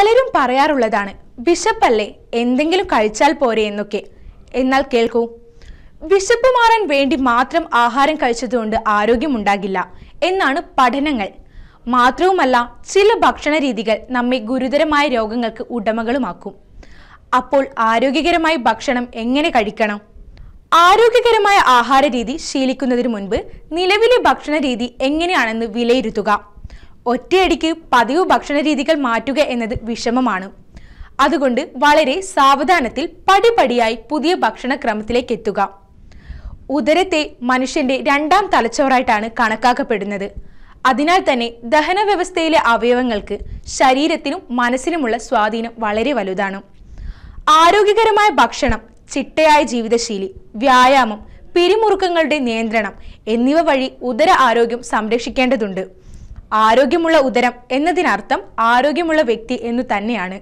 പലരും പറയാറുള്ളതാണ് വിശപ്പല്ലേ എന്തെങ്കിലും കഴിച്ചാൽ പോരെ എന്നൊക്കെ എന്നാൽ കേൾക്കൂ വിശപ്പ് മാറാൻ വേണ്ടി മാത്രം ആഹാരം കഴിച്ചതുകൊണ്ട് ആരോഗ്യമുണ്ടാകില്ല എന്നാണ് പഠനങ്ങൾ മാത്രവുമല്ല ചില ഭക്ഷണ രീതികൾ നമ്മെ ഗുരുതരമായ രോഗങ്ങൾക്ക് ഉടമകളുമാക്കും അപ്പോൾ ആരോഗ്യകരമായ ഭക്ഷണം എങ്ങനെ കഴിക്കണം ആരോഗ്യകരമായ ആഹാര രീതി ശീലിക്കുന്നതിന് മുൻപ് നിലവിലെ ഭക്ഷണ രീതി എങ്ങനെയാണെന്ന് വിലയിരുത്തുക ഒറ്റയടിക്ക് പതിവ് ഭക്ഷണ രീതികൾ മാറ്റുക എന്നത് വിഷമമാണ് അതുകൊണ്ട് വളരെ സാവധാനത്തിൽ പടിപടിയായി പുതിയ ഭക്ഷണക്രമത്തിലേക്ക് എത്തുക ഉദരത്തെ മനുഷ്യന്റെ രണ്ടാം തലച്ചോറായിട്ടാണ് കണക്കാക്കപ്പെടുന്നത് അതിനാൽ തന്നെ ദഹന വ്യവസ്ഥയിലെ അവയവങ്ങൾക്ക് ശരീരത്തിനും മനസ്സിനുമുള്ള സ്വാധീനം വളരെ വലുതാണ് ആരോഗ്യകരമായ ഭക്ഷണം ചിട്ടയായ ജീവിതശൈലി വ്യായാമം പിരിമുറുക്കങ്ങളുടെ നിയന്ത്രണം എന്നിവ വഴി ഉദര ആരോഗ്യം സംരക്ഷിക്കേണ്ടതുണ്ട് ആരോഗ്യമുള്ള ഉദരം എന്നതിനർത്ഥം ആരോഗ്യമുള്ള വ്യക്തി എന്നു തന്നെയാണ്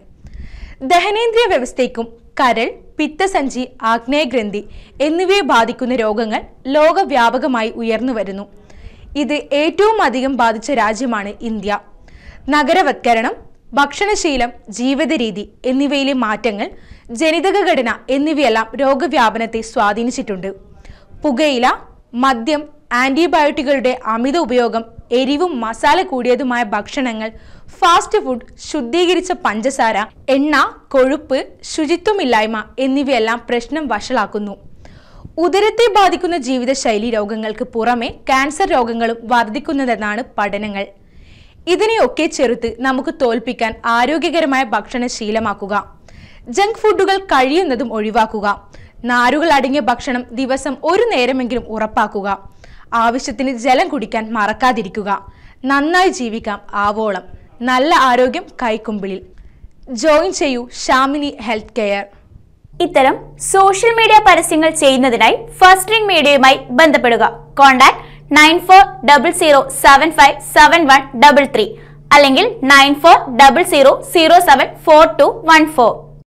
ദഹനേന്ദ്രിയ വ്യവസ്ഥയ്ക്കും കരൾ പിത്തസഞ്ചി ആഗ്നേയഗ്രന്ഥി എന്നിവയെ ബാധിക്കുന്ന രോഗങ്ങൾ ലോകവ്യാപകമായി ഉയർന്നു വരുന്നു ഇത് ഏറ്റവും അധികം ബാധിച്ച രാജ്യമാണ് ഇന്ത്യ നഗരവത്കരണം ഭക്ഷണശീലം ജീവിത രീതി എന്നിവയിലെ മാറ്റങ്ങൾ ജനിതക ഘടന എന്നിവയെല്ലാം രോഗവ്യാപനത്തെ സ്വാധീനിച്ചിട്ടുണ്ട് പുകയില മദ്യം ആന്റിബയോട്ടിക്കുകളുടെ അമിത ഉപയോഗം എരിവും മസാല കൂടിയതുമായ ഭക്ഷണങ്ങൾ ഫാസ്റ്റ് ഫുഡ് ശുദ്ധീകരിച്ച പഞ്ചസാര എണ്ണ കൊഴുപ്പ് ശുചിത്വമില്ലായ്മ എന്നിവയെല്ലാം പ്രശ്നം വഷളാക്കുന്നു ഉദരത്തെ ബാധിക്കുന്ന ജീവിതശൈലി രോഗങ്ങൾക്ക് പുറമെ ക്യാൻസർ രോഗങ്ങളും വർദ്ധിക്കുന്നതെന്നാണ് പഠനങ്ങൾ ഇതിനെയൊക്കെ ചെറുത്ത് നമുക്ക് തോൽപ്പിക്കാൻ ആരോഗ്യകരമായ ഭക്ഷണ ശീലമാക്കുക ജങ്ക് ഫുഡുകൾ കഴിയുന്നതും ഒഴിവാക്കുക നാരുകൾ അടങ്ങിയ ഭക്ഷണം ദിവസം ഒരു നേരമെങ്കിലും ഉറപ്പാക്കുക ആവശ്യത്തിന് ജലം കുടിക്കാൻ മറക്കാതിരിക്കുക നന്നായി ജീവിക്കാം ആവോളം നല്ല ആരോഗ്യം കൈക്കുമ്പിളിൽ ജോയിൻ ചെയ്യൂ ഷാമിനി ഹെൽത്ത് കെയർ ഇത്തരം സോഷ്യൽ മീഡിയ പരസ്യങ്ങൾ ചെയ്യുന്നതിനായി ഫസ്റ്റ് റിംഗ് മീഡിയയുമായി ബന്ധപ്പെടുക contact nine four double zero seven five seven one double three അല്ലെങ്കിൽ nine four double zero zero seven four two one four